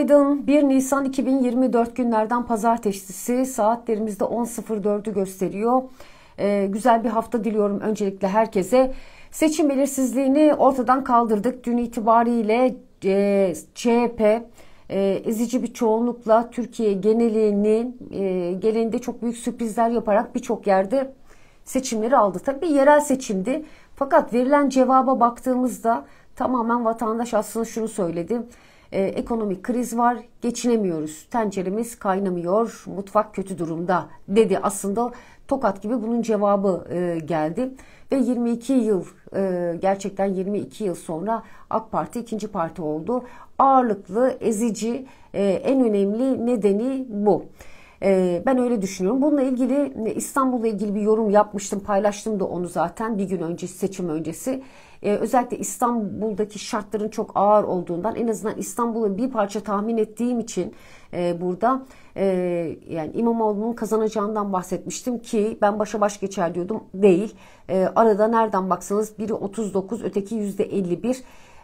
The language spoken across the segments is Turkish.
Günaydın. 1 Nisan 2024 günlerden pazartesisi saatlerimizde 10.04'ü gösteriyor. Ee, güzel bir hafta diliyorum öncelikle herkese. Seçim belirsizliğini ortadan kaldırdık. Dün itibariyle e, CHP e, ezici bir çoğunlukla Türkiye genelinin e, genelinde çok büyük sürprizler yaparak birçok yerde seçimleri aldı. Tabii yerel seçimdi. Fakat verilen cevaba baktığımızda tamamen vatandaş aslında şunu söyledi e, ekonomik kriz var, geçinemiyoruz, tenceremiz kaynamıyor, mutfak kötü durumda dedi. Aslında tokat gibi bunun cevabı e, geldi ve 22 yıl e, gerçekten 22 yıl sonra AK Parti ikinci parti oldu. Ağırlıklı, ezici, e, en önemli nedeni bu. Ee, ben öyle düşünüyorum. Bununla ilgili e, İstanbul'la ilgili bir yorum yapmıştım, paylaştım da onu zaten bir gün önce seçim öncesi. Ee, özellikle İstanbul'daki şartların çok ağır olduğundan en azından İstanbul'un bir parça tahmin ettiğim için e, burada e, yani İmamoğlu'nun kazanacağından bahsetmiştim ki ben başa baş geçer diyordum. Değil. arada nereden baksanız biri 39, öteki yüzde 51.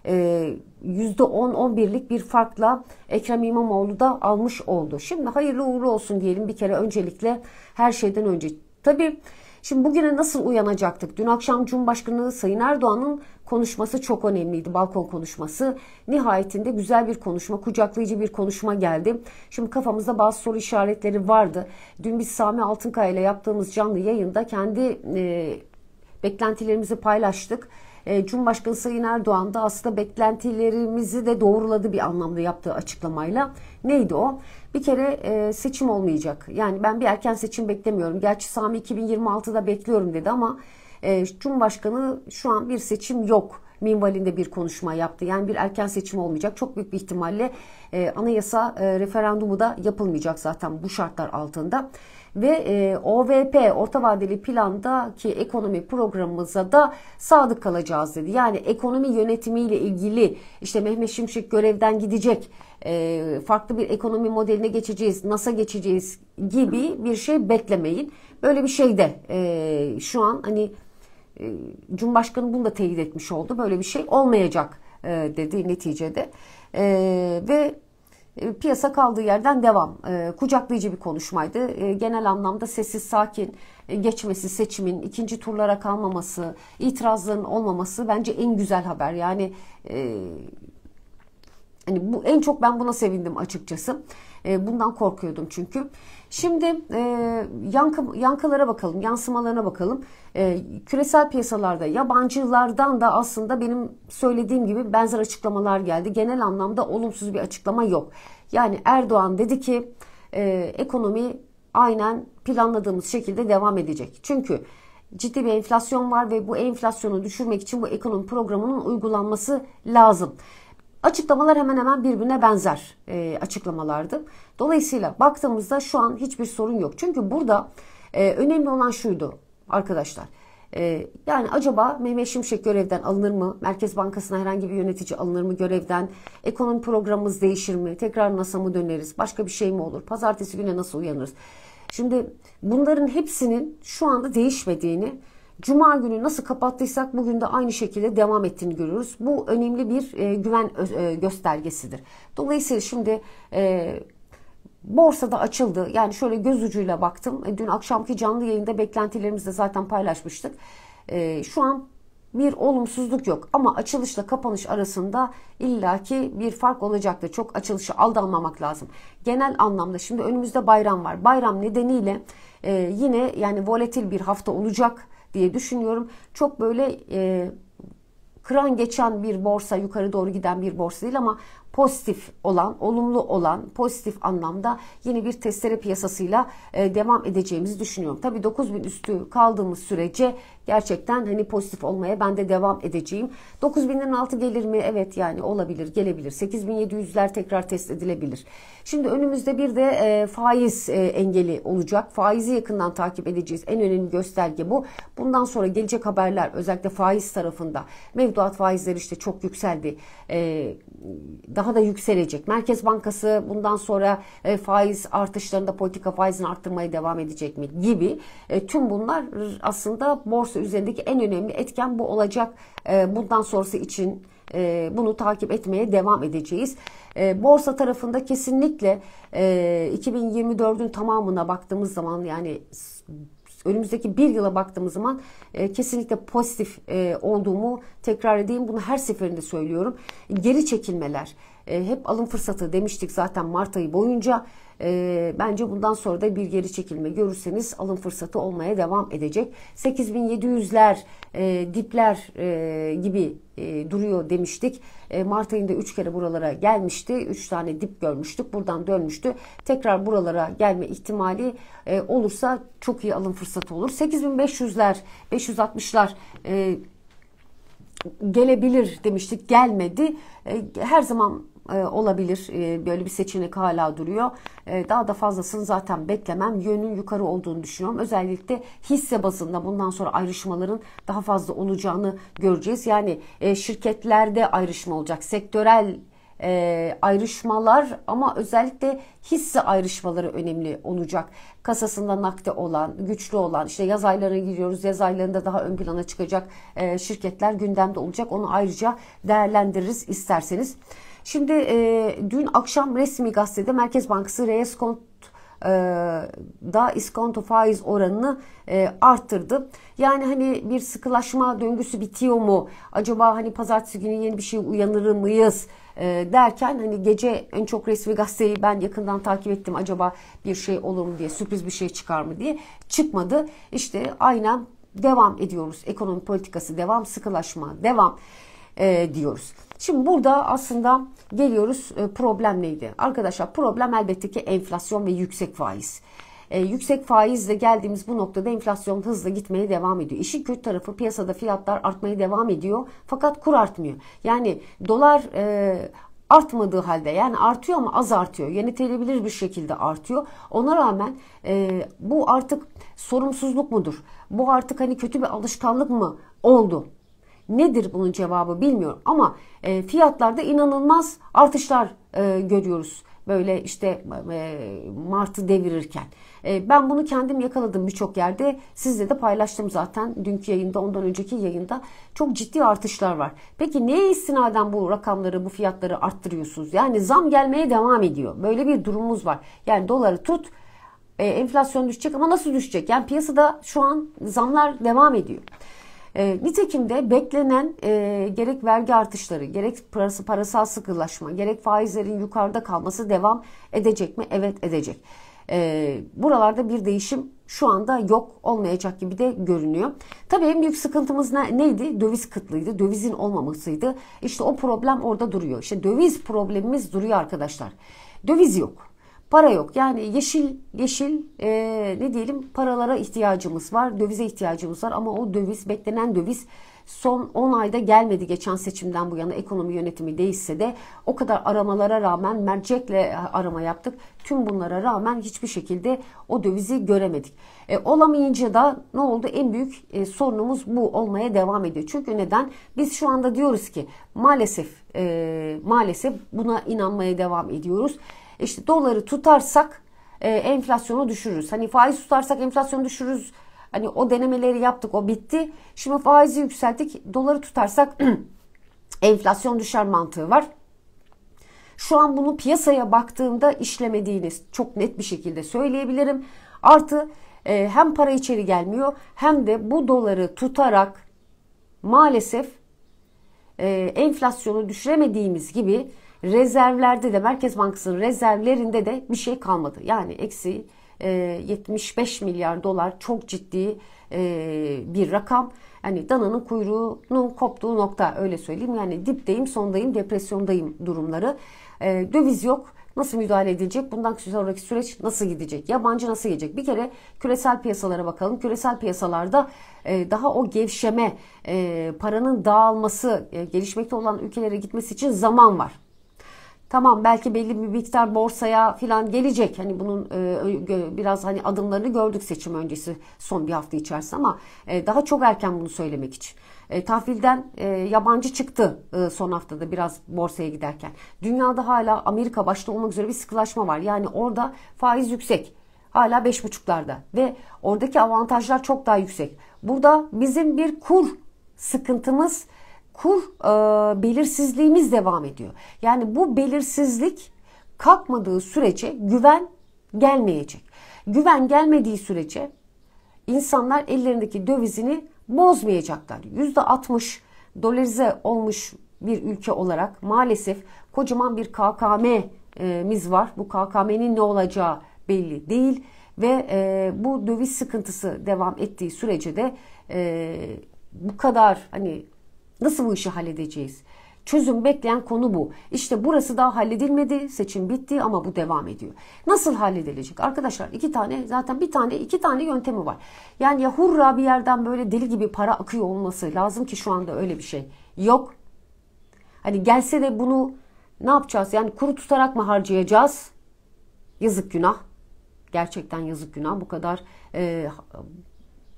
%10-11'lik ee, bir farkla Ekrem İmamoğlu da almış oldu. Şimdi hayırlı uğurlu olsun diyelim bir kere öncelikle her şeyden önce. Tabii Şimdi bugüne nasıl uyanacaktık? Dün akşam Cumhurbaşkanı Sayın Erdoğan'ın konuşması çok önemliydi. Balkon konuşması. Nihayetinde güzel bir konuşma, kucaklayıcı bir konuşma geldi. Şimdi kafamızda bazı soru işaretleri vardı. Dün biz Sami Altınkaya ile yaptığımız canlı yayında kendi e, beklentilerimizi paylaştık. Ee, Cumhurbaşkanı Sayın Erdoğan da aslında beklentilerimizi de doğruladı bir anlamda yaptığı açıklamayla. Neydi o? Bir kere e, seçim olmayacak. Yani ben bir erken seçim beklemiyorum. Gerçi Sami 2026'da bekliyorum dedi ama e, Cumhurbaşkanı şu an bir seçim yok minvalinde bir konuşma yaptı. Yani bir erken seçim olmayacak. Çok büyük bir ihtimalle e, anayasa e, referandumu da yapılmayacak zaten bu şartlar altında ve e, OVP orta vadeli plandaki ekonomi programımıza da sadık kalacağız dedi. Yani ekonomi yönetimiyle ilgili işte Mehmet Şimşek görevden gidecek e, farklı bir ekonomi modeline geçeceğiz, NASA geçeceğiz gibi bir şey beklemeyin. Böyle bir şey de e, şu an hani e, Cumhurbaşkanı bunu da teyit etmiş oldu. Böyle bir şey olmayacak e, dedi neticede. E, ve e, piyasa kaldığı yerden devam. E, kucaklayıcı bir konuşmaydı. E, genel anlamda sessiz sakin geçmesi seçimin, ikinci turlara kalmaması, itirazların olmaması bence en güzel haber. Yani hani bu en çok ben buna sevindim açıkçası. bundan korkuyordum çünkü. Şimdi e, yankı, yankılara bakalım, yansımalarına bakalım. E, küresel piyasalarda yabancılardan da aslında benim söylediğim gibi benzer açıklamalar geldi. Genel anlamda olumsuz bir açıklama yok. Yani Erdoğan dedi ki e, ekonomi aynen planladığımız şekilde devam edecek. Çünkü ciddi bir enflasyon var ve bu enflasyonu düşürmek için bu ekonomi programının uygulanması lazım. Açıklamalar hemen hemen birbirine benzer e, açıklamalardı. Dolayısıyla baktığımızda şu an hiçbir sorun yok. Çünkü burada e, önemli olan şuydu arkadaşlar. E, yani acaba Mehmet Şimşek görevden alınır mı? Merkez Bankası'na herhangi bir yönetici alınır mı görevden? Ekonomi programımız değişir mi? Tekrar NASA mı döneriz? Başka bir şey mi olur? Pazartesi güne nasıl uyanırız? Şimdi bunların hepsinin şu anda değişmediğini Cuma günü nasıl kapattıysak bugün de aynı şekilde devam ettiğini görüyoruz. Bu önemli bir e, güven e, e göstergesidir. Dolayısıyla şimdi e, borsada açıldı. Yani şöyle göz ucuyla baktım. E, dün akşamki canlı yayında beklentilerimizi de zaten paylaşmıştık. E, şu an bir olumsuzluk yok ama açılışla kapanış arasında illaki bir fark olacaktır. Çok açılışı aldanmamak lazım. Genel anlamda şimdi önümüzde bayram var. Bayram nedeniyle e, yine yani volatil bir hafta olacak diye düşünüyorum. Çok böyle e, kıran geçen bir borsa, yukarı doğru giden bir borsa değil ama pozitif olan, olumlu olan, pozitif anlamda yeni bir testere piyasasıyla e, devam edeceğimizi düşünüyorum. Tabii 9000 üstü kaldığımız sürece gerçekten hani pozitif olmaya ben de devam edeceğim. 9000'den altı gelir mi? Evet yani olabilir, gelebilir. 8700'ler tekrar test edilebilir. Şimdi önümüzde bir de e, faiz e, engeli olacak. Faizi yakından takip edeceğiz. En önemli gösterge bu. Bundan sonra gelecek haberler özellikle faiz tarafında mevduat faizleri işte çok yükseldi. E, daha daha da yükselecek. Merkez Bankası bundan sonra e, faiz artışlarında politika faizini arttırmaya devam edecek mi gibi e, tüm bunlar aslında borsa üzerindeki en önemli etken bu olacak. E, bundan sonrası için bunu takip etmeye devam edeceğiz. borsa tarafında kesinlikle e, 2024'ün tamamına baktığımız zaman yani önümüzdeki bir yıla baktığımız zaman e, kesinlikle pozitif e, olduğumu tekrar edeyim. Bunu her seferinde söylüyorum. Geri çekilmeler, e, hep alım fırsatı demiştik zaten Mart ayı boyunca. E, bence bundan sonra da bir geri çekilme görürseniz alım fırsatı olmaya devam edecek. 8700'ler, e, dipler e, gibi e, duruyor demiştik. E, Mart ayında 3 kere buralara gelmişti. 3 tane dip görmüştük. Buradan dönmüştü. Tekrar buralara gelme ihtimali e, olursa çok iyi alım fırsatı olur. 8500'ler, 560'lar e, gelebilir demiştik. Gelmedi. E, her zaman e, olabilir. E, böyle bir seçenek hala duruyor. E, daha da fazlasını zaten beklemem. Yönün yukarı olduğunu düşünüyorum. Özellikle hisse bazında bundan sonra ayrışmaların daha fazla olacağını göreceğiz. Yani şirketlerde ayrışma olacak. Sektörel e, ayrışmalar ama özellikle hisse ayrışmaları önemli olacak. Kasasında nakde olan, güçlü olan, işte yaz aylarına giriyoruz, yaz aylarında daha ön plana çıkacak e, şirketler gündemde olacak. Onu ayrıca değerlendiririz isterseniz. Şimdi e, dün akşam resmi gazetede Merkez Bankası Reskont e, da iskonto faiz oranını e, arttırdı. Yani hani bir sıkılaşma döngüsü bitiyor mu? Acaba hani pazartesi günü yeni bir şey uyanır mıyız? E, derken hani gece en çok resmi gazeteyi ben yakından takip ettim. Acaba bir şey olur mu diye sürpriz bir şey çıkar mı diye çıkmadı. İşte aynen devam ediyoruz. Ekonomi politikası devam, sıkılaşma devam e, diyoruz. Şimdi burada aslında geliyoruz e, problem neydi? Arkadaşlar problem elbette ki enflasyon ve yüksek faiz. E, yüksek faizle geldiğimiz bu noktada enflasyon hızla gitmeye devam ediyor. İşin kötü tarafı piyasada fiyatlar artmaya devam ediyor fakat kur artmıyor. Yani dolar e, artmadığı halde yani artıyor ama az artıyor. Yönetilebilir bir şekilde artıyor. Ona rağmen e, bu artık sorumsuzluk mudur? Bu artık hani kötü bir alışkanlık mı oldu? Nedir bunun cevabı bilmiyorum ama e, fiyatlarda inanılmaz artışlar e, görüyoruz. Böyle işte e, Mart'ı devirirken. E, ben bunu kendim yakaladım birçok yerde. Sizle de paylaştım zaten dünkü yayında, ondan önceki yayında. Çok ciddi artışlar var. Peki neye istinaden bu rakamları, bu fiyatları arttırıyorsunuz? Yani zam gelmeye devam ediyor. Böyle bir durumumuz var. Yani doları tut, e, enflasyon düşecek ama nasıl düşecek? Yani piyasada şu an zamlar devam ediyor. E, nitekim de beklenen e, gerek vergi artışları, gerek parası, parasal sıkılaşma, gerek faizlerin yukarıda kalması devam edecek mi? Evet edecek. E, buralarda bir değişim şu anda yok olmayacak gibi de görünüyor. Tabii en büyük sıkıntımız ne, neydi? Döviz kıtlığıydı, dövizin olmamasıydı. İşte o problem orada duruyor. İşte döviz problemimiz duruyor arkadaşlar. Döviz yok para yok. Yani yeşil yeşil e, ne diyelim paralara ihtiyacımız var, dövize ihtiyacımız var ama o döviz beklenen döviz son 10 ayda gelmedi geçen seçimden bu yana ekonomi yönetimi değişse de o kadar aramalara rağmen mercekle arama yaptık. Tüm bunlara rağmen hiçbir şekilde o dövizi göremedik. E, olamayınca da ne oldu? En büyük e, sorunumuz bu olmaya devam ediyor. Çünkü neden? Biz şu anda diyoruz ki maalesef e, maalesef buna inanmaya devam ediyoruz işte doları tutarsak e, enflasyonu düşürürüz. Hani faiz tutarsak enflasyonu düşürürüz. Hani o denemeleri yaptık o bitti. Şimdi faizi yükselttik doları tutarsak enflasyon düşer mantığı var. Şu an bunu piyasaya baktığımda işlemediğini çok net bir şekilde söyleyebilirim. Artı e, hem para içeri gelmiyor hem de bu doları tutarak maalesef e, enflasyonu düşüremediğimiz gibi rezervlerde de Merkez Bankası'nın rezervlerinde de bir şey kalmadı. Yani eksi 75 e, milyar dolar çok ciddi e, bir rakam. Yani dananın kuyruğunun koptuğu nokta öyle söyleyeyim. Yani dipteyim, sondayım, depresyondayım durumları. E, döviz yok. Nasıl müdahale edilecek? Bundan sonraki süreç nasıl gidecek? Yabancı nasıl gelecek? Bir kere küresel piyasalara bakalım. Küresel piyasalarda daha o gevşeme, paranın dağılması, gelişmekte olan ülkelere gitmesi için zaman var. Tamam belki belli bir miktar borsaya falan gelecek. Hani bunun e, biraz hani adımlarını gördük seçim öncesi son bir hafta içerisinde ama e, daha çok erken bunu söylemek için. E, tahvilden e, yabancı çıktı e, son haftada biraz borsaya giderken. Dünyada hala Amerika başta olmak üzere bir sıkılaşma var. Yani orada faiz yüksek. Hala 5,5'larda ve oradaki avantajlar çok daha yüksek. Burada bizim bir kur sıkıntımız kur e, belirsizliğimiz devam ediyor. Yani bu belirsizlik kalkmadığı sürece güven gelmeyecek. Güven gelmediği sürece insanlar ellerindeki dövizini bozmayacaklar. %60 dolarize olmuş bir ülke olarak maalesef kocaman bir KKM'miz var. Bu KKM'nin ne olacağı belli değil ve e, bu döviz sıkıntısı devam ettiği sürece de e, bu kadar hani Nasıl bu işi halledeceğiz? Çözüm bekleyen konu bu. İşte burası daha halledilmedi, seçim bitti ama bu devam ediyor. Nasıl halledilecek? Arkadaşlar iki tane zaten bir tane iki tane yöntemi var. Yani ya hurra bir yerden böyle deli gibi para akıyor olması lazım ki şu anda öyle bir şey yok. Hani gelse de bunu ne yapacağız? Yani kuru tutarak mı harcayacağız? Yazık günah. Gerçekten yazık günah. Bu kadar e,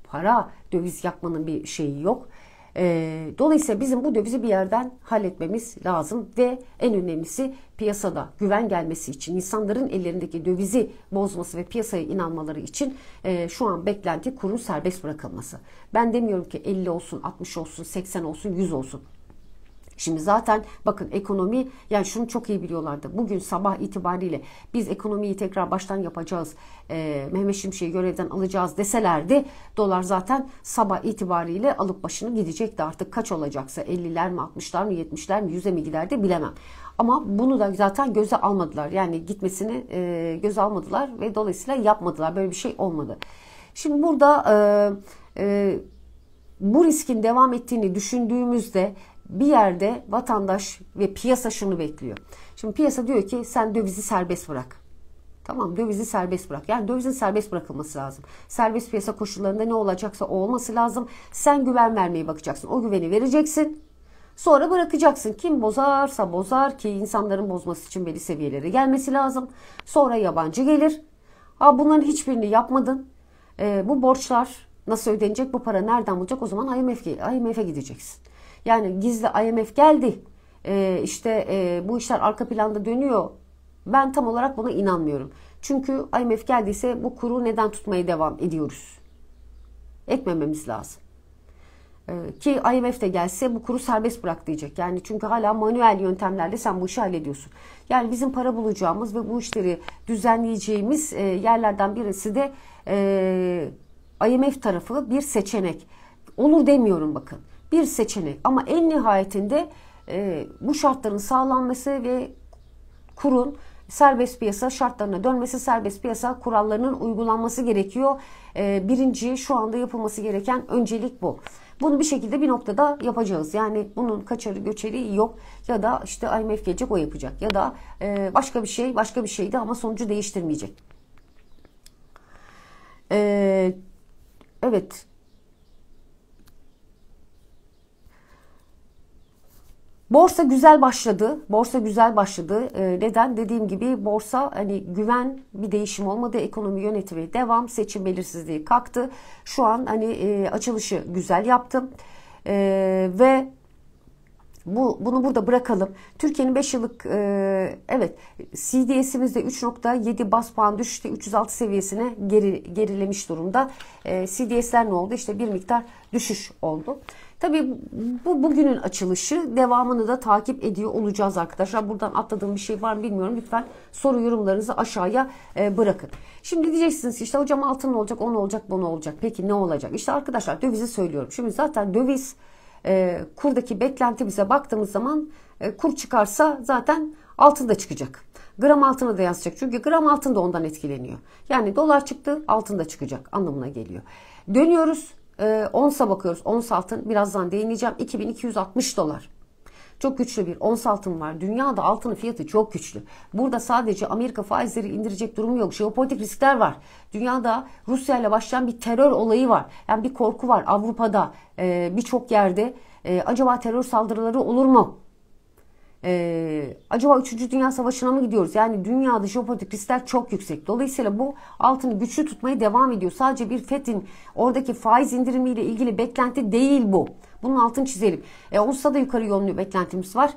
para döviz yakmanın bir şeyi yok. E, dolayısıyla bizim bu dövizi bir yerden halletmemiz lazım ve en önemlisi piyasada güven gelmesi için insanların ellerindeki dövizi bozması ve piyasaya inanmaları için e, şu an beklenti kurun serbest bırakılması. Ben demiyorum ki 50 olsun, 60 olsun, 80 olsun, 100 olsun. Şimdi zaten bakın ekonomi yani şunu çok iyi biliyorlardı. Bugün sabah itibariyle biz ekonomiyi tekrar baştan yapacağız. E, Mehmet Şimşek'i görevden alacağız deselerdi dolar zaten sabah itibariyle alıp başını gidecekti artık kaç olacaksa 50'ler mi 60'lar mı 70'ler mi 100'e mi giderdi bilemem. Ama bunu da zaten göze almadılar. Yani gitmesini e, göze almadılar ve dolayısıyla yapmadılar. Böyle bir şey olmadı. Şimdi burada e, e, bu riskin devam ettiğini düşündüğümüzde bir yerde vatandaş ve piyasa şunu bekliyor. Şimdi piyasa diyor ki sen dövizi serbest bırak. Tamam dövizi serbest bırak. Yani dövizin serbest bırakılması lazım. Serbest piyasa koşullarında ne olacaksa o olması lazım. Sen güven vermeye bakacaksın. O güveni vereceksin. Sonra bırakacaksın. Kim bozarsa bozar ki insanların bozması için belli seviyelere gelmesi lazım. Sonra yabancı gelir. Ha bunların hiçbirini yapmadın. E, bu borçlar nasıl ödenecek? Bu para nereden bulacak? O zaman IMF'e IMF gideceksin. Yani gizli IMF geldi. E, işte e, bu işler arka planda dönüyor. Ben tam olarak buna inanmıyorum. Çünkü IMF geldiyse bu kuru neden tutmaya devam ediyoruz? Etmememiz lazım. E, ki IMF de gelse bu kuru serbest bırak diyecek. Yani çünkü hala manuel yöntemlerle sen bu işi hallediyorsun. Yani bizim para bulacağımız ve bu işleri düzenleyeceğimiz e, yerlerden birisi de e, IMF tarafı bir seçenek. Olur demiyorum bakın bir seçenek. Ama en nihayetinde e, bu şartların sağlanması ve kurun serbest piyasa şartlarına dönmesi, serbest piyasa kurallarının uygulanması gerekiyor. E, birinci şu anda yapılması gereken öncelik bu. Bunu bir şekilde bir noktada yapacağız. Yani bunun kaçarı göçeri yok ya da işte IMF gelecek o yapacak ya da e, başka bir şey başka bir şeydi ama sonucu değiştirmeyecek. E, evet Borsa güzel başladı. Borsa güzel başladı. E, neden? Dediğim gibi borsa hani güven bir değişim olmadı. Ekonomi yönetimi devam. Seçim belirsizliği kalktı. Şu an hani e, açılışı güzel yaptım. E, ve bu, bunu burada bırakalım. Türkiye'nin 5 yıllık e, evet CDS'imizde 3.7 bas puan düştü. 306 seviyesine geri, gerilemiş durumda. E, ee, CDS'ler ne oldu? İşte bir miktar düşüş oldu. Tabii bu bugünün açılışı devamını da takip ediyor olacağız arkadaşlar. Buradan atladığım bir şey var mı bilmiyorum. Lütfen soru yorumlarınızı aşağıya e, bırakın. Şimdi diyeceksiniz işte hocam altın olacak, on olacak, bu olacak. Peki ne olacak? İşte arkadaşlar dövizi söylüyorum. Şimdi zaten döviz e, kurdaki beklentimize baktığımız zaman e, kur çıkarsa zaten altın da çıkacak. Gram altına da yazacak çünkü gram altın da ondan etkileniyor. Yani dolar çıktı altın da çıkacak anlamına geliyor. Dönüyoruz e, ee, onsa bakıyoruz. Ons altın birazdan değineceğim. 2260 dolar. Çok güçlü bir ons altın var. Dünyada altının fiyatı çok güçlü. Burada sadece Amerika faizleri indirecek durumu yok. Jeopolitik riskler var. Dünyada Rusya ile başlayan bir terör olayı var. Yani bir korku var Avrupa'da e, birçok yerde. E, acaba terör saldırıları olur mu? Ee, acaba 3. Dünya Savaşı'na mı gidiyoruz? Yani dünyada jeopolitik riskler çok yüksek. Dolayısıyla bu altını güçlü tutmaya devam ediyor. Sadece bir FED'in oradaki faiz indirimiyle ilgili beklenti değil bu. Bunun altını çizelim. E, Onsa da yukarı yönlü beklentimiz var.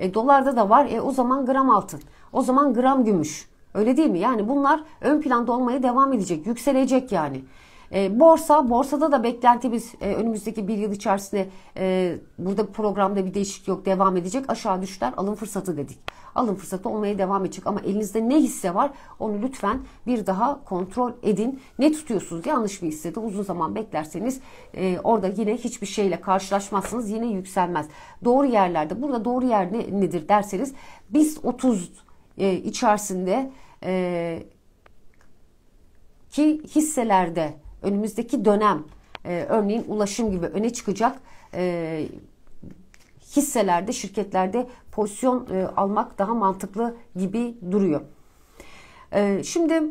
E, dolarda da var. E, o zaman gram altın. O zaman gram gümüş. Öyle değil mi? Yani bunlar ön planda olmaya devam edecek. Yükselecek yani. E, borsa, borsada da beklentimiz e, önümüzdeki bir yıl içerisinde e, burada programda bir değişik yok devam edecek. Aşağı düşler alım fırsatı dedik. Alım fırsatı olmaya devam edecek ama elinizde ne hisse var onu lütfen bir daha kontrol edin. Ne tutuyorsunuz? Yanlış bir hissede uzun zaman beklerseniz e, orada yine hiçbir şeyle karşılaşmazsınız. Yine yükselmez. Doğru yerlerde burada doğru yer ne, nedir derseniz biz 30 e, içerisinde e, ki hisselerde önümüzdeki dönem e, örneğin ulaşım gibi öne çıkacak e, hisselerde, şirketlerde pozisyon e, almak daha mantıklı gibi duruyor. E, şimdi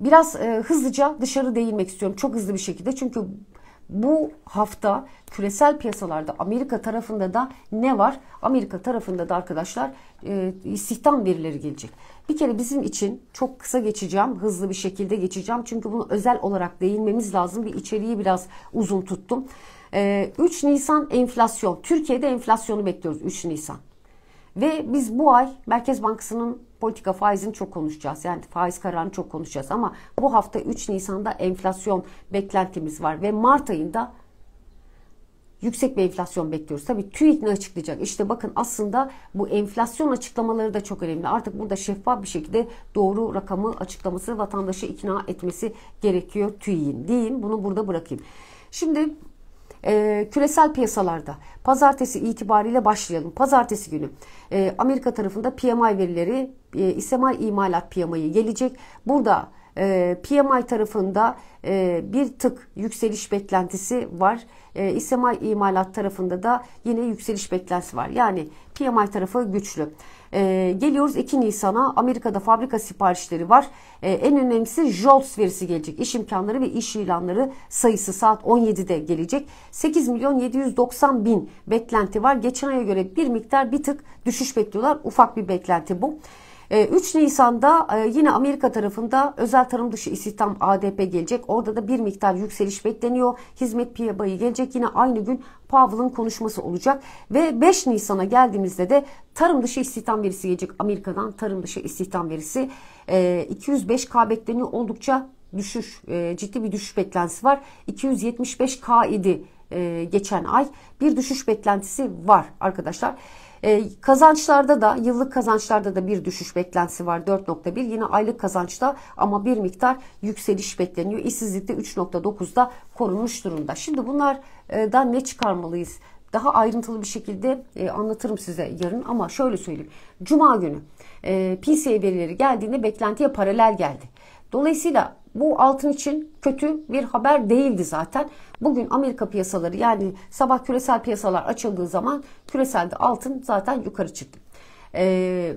biraz e, hızlıca dışarı değinmek istiyorum. Çok hızlı bir şekilde çünkü bu hafta küresel piyasalarda Amerika tarafında da ne var? Amerika tarafında da arkadaşlar e, istihdam verileri gelecek. Bir kere bizim için çok kısa geçeceğim, hızlı bir şekilde geçeceğim. Çünkü bunu özel olarak değinmemiz lazım. Bir içeriği biraz uzun tuttum. E, 3 Nisan enflasyon. Türkiye'de enflasyonu bekliyoruz 3 Nisan. Ve biz bu ay Merkez Bankası'nın politika faizini çok konuşacağız. Yani faiz kararını çok konuşacağız ama bu hafta 3 Nisan'da enflasyon beklentimiz var ve Mart ayında yüksek bir enflasyon bekliyoruz. Tabii TÜİK ne açıklayacak? İşte bakın aslında bu enflasyon açıklamaları da çok önemli. Artık burada şeffaf bir şekilde doğru rakamı açıklaması, vatandaşı ikna etmesi gerekiyor TÜİK'in. Diyeyim bunu burada bırakayım. Şimdi e, küresel piyasalarda pazartesi itibariyle başlayalım. Pazartesi günü e, Amerika tarafında PMI verileri, e, İSMI imalat PMI'yi gelecek. Burada e, PMI tarafında e, bir tık yükseliş beklentisi var. E, İSMI imalat tarafında da yine yükseliş beklentisi var. Yani PMI tarafı güçlü. E, geliyoruz 2 Nisan'a Amerika'da fabrika siparişleri var. E, en önemlisi JOLTS verisi gelecek. İş imkanları ve iş ilanları sayısı saat 17'de gelecek. 8 milyon 790 bin beklenti var. Geçen aya göre bir miktar bir tık düşüş bekliyorlar. Ufak bir beklenti bu. 3 ee, Nisan'da e, yine Amerika tarafında özel tarım dışı istihdam ADP gelecek. Orada da bir miktar yükseliş bekleniyor. Hizmet piyabayı gelecek. Yine aynı gün Powell'ın konuşması olacak. Ve 5 Nisan'a geldiğimizde de tarım dışı istihdam verisi gelecek. Amerika'dan tarım dışı istihdam verisi. 205K ee, bekleniyor. Oldukça düşüş, e, ciddi bir düşüş beklentisi var. 275K idi e, geçen ay. Bir düşüş beklentisi var arkadaşlar. E, kazançlarda da yıllık kazançlarda da bir düşüş beklentisi var 4.1 yine aylık kazançta ama bir miktar yükseliş bekleniyor. İşsizlikte 3.9'da korunmuş durumda. Şimdi bunlardan e, ne çıkarmalıyız? Daha ayrıntılı bir şekilde e, anlatırım size yarın ama şöyle söyleyeyim. Cuma günü e, PCE verileri geldiğinde beklentiye paralel geldi. Dolayısıyla bu altın için kötü bir haber değildi zaten. Bugün Amerika piyasaları yani sabah küresel piyasalar açıldığı zaman küreselde altın zaten yukarı çıktı. Ee,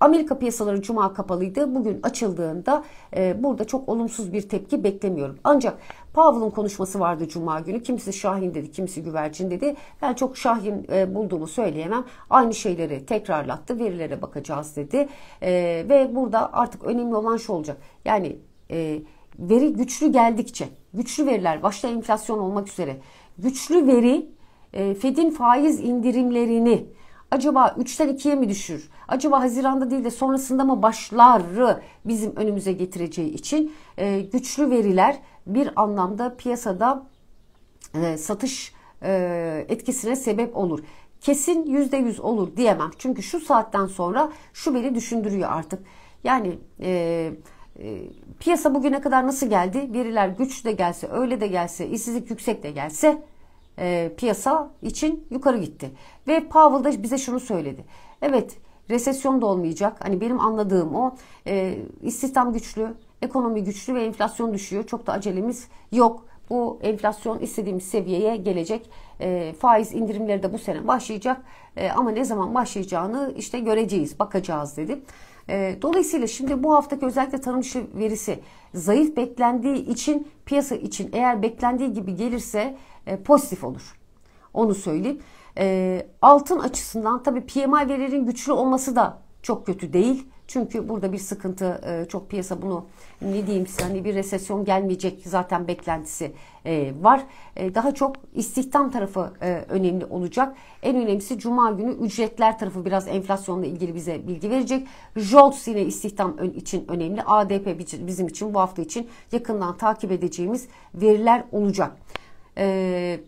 Amerika piyasaları cuma kapalıydı. Bugün açıldığında e, burada çok olumsuz bir tepki beklemiyorum. Ancak Powell'ın konuşması vardı cuma günü. Kimisi Şahin dedi, kimisi Güvercin dedi. Ben çok Şahin e, bulduğumu söyleyemem. Aynı şeyleri tekrarlattı. Verilere bakacağız dedi. E, ve burada artık önemli olan şu olacak. Yani e, veri güçlü geldikçe, güçlü veriler başta enflasyon olmak üzere güçlü veri e, Fed'in faiz indirimlerini acaba 3'ten 2'ye mi düşür? acaba Haziran'da değil de sonrasında mı başları bizim önümüze getireceği için e, güçlü veriler bir anlamda piyasada e, satış e, etkisine sebep olur kesin %100 olur diyemem. Çünkü şu saatten sonra şu beni düşündürüyor artık. Yani e, e, piyasa bugüne kadar nasıl geldi? Veriler güç de gelse, öyle de gelse, işsizlik yüksek de gelse e, piyasa için yukarı gitti. Ve Powell da bize şunu söyledi. Evet Resesyon da olmayacak. Hani benim anladığım o. E, istihdam güçlü, ekonomi güçlü ve enflasyon düşüyor. Çok da acelemiz yok. Bu enflasyon istediğimiz seviyeye gelecek. E, faiz indirimleri de bu sene başlayacak. E, ama ne zaman başlayacağını işte göreceğiz, bakacağız dedi. E, dolayısıyla şimdi bu haftaki özellikle tarım dışı verisi zayıf beklendiği için piyasa için eğer beklendiği gibi gelirse e, pozitif olur. Onu söyleyeyim. E, altın açısından tabii PMI verilerin güçlü olması da çok kötü değil. Çünkü burada bir sıkıntı e, çok piyasa bunu ne diyeyim size hani bir resesyon gelmeyecek zaten beklentisi e, var. E, daha çok istihdam tarafı önemli olacak. En önemlisi cuma günü ücretler tarafı biraz enflasyonla ilgili bize bilgi verecek. JOLTS yine istihdam için önemli. ADP bizim için bu hafta için yakından takip edeceğimiz veriler olacak. Evet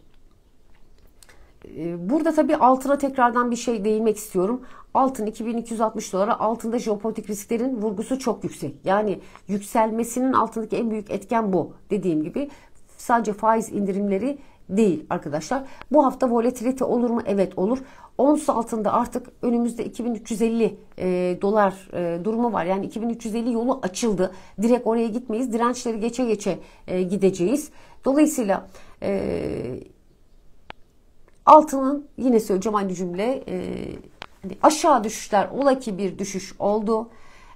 ee, burada tabii altına tekrardan bir şey değinmek istiyorum. Altın 2260 dolara altında jeopolitik risklerin vurgusu çok yüksek. Yani yükselmesinin altındaki en büyük etken bu. Dediğim gibi sadece faiz indirimleri değil arkadaşlar. Bu hafta volatilite olur mu? Evet olur. Ons altında artık önümüzde 2350 e, dolar e, durumu var. Yani 2350 yolu açıldı. Direkt oraya gitmeyiz. Dirençleri geçe geçe e, gideceğiz. Dolayısıyla e, altının yine söyleyeceğim aynı cümle e, hani aşağı düşüşler ola ki bir düşüş oldu.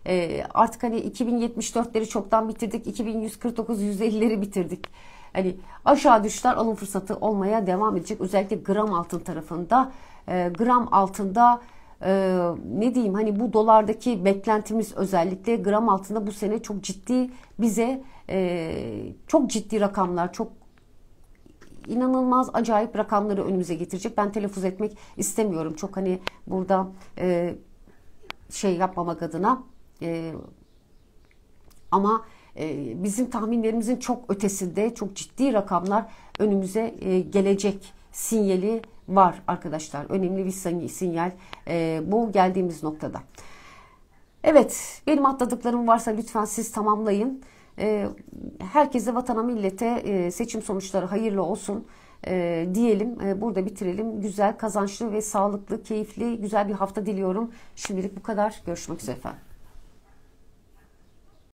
E, artık hani 2074'leri çoktan bitirdik. 2149 150'leri bitirdik. Hani aşağı düşüşler alım fırsatı olmaya devam edecek. Özellikle gram altın tarafında e, gram altında e, ne diyeyim hani bu dolardaki beklentimiz özellikle gram altında bu sene çok ciddi bize e, çok ciddi rakamlar çok inanılmaz acayip rakamları önümüze getirecek. Ben telaffuz etmek istemiyorum. Çok hani burada e, şey yapmamak adına e, ama e, bizim tahminlerimizin çok ötesinde çok ciddi rakamlar önümüze e, gelecek sinyali var arkadaşlar. Önemli bir sinyal e, bu geldiğimiz noktada. Evet benim atladıklarım varsa lütfen siz tamamlayın. Ee, herkese vatana millete e, seçim sonuçları hayırlı olsun e, diyelim. E, burada bitirelim. Güzel, kazançlı ve sağlıklı, keyifli, güzel bir hafta diliyorum. Şimdilik bu kadar. Görüşmek üzere efendim.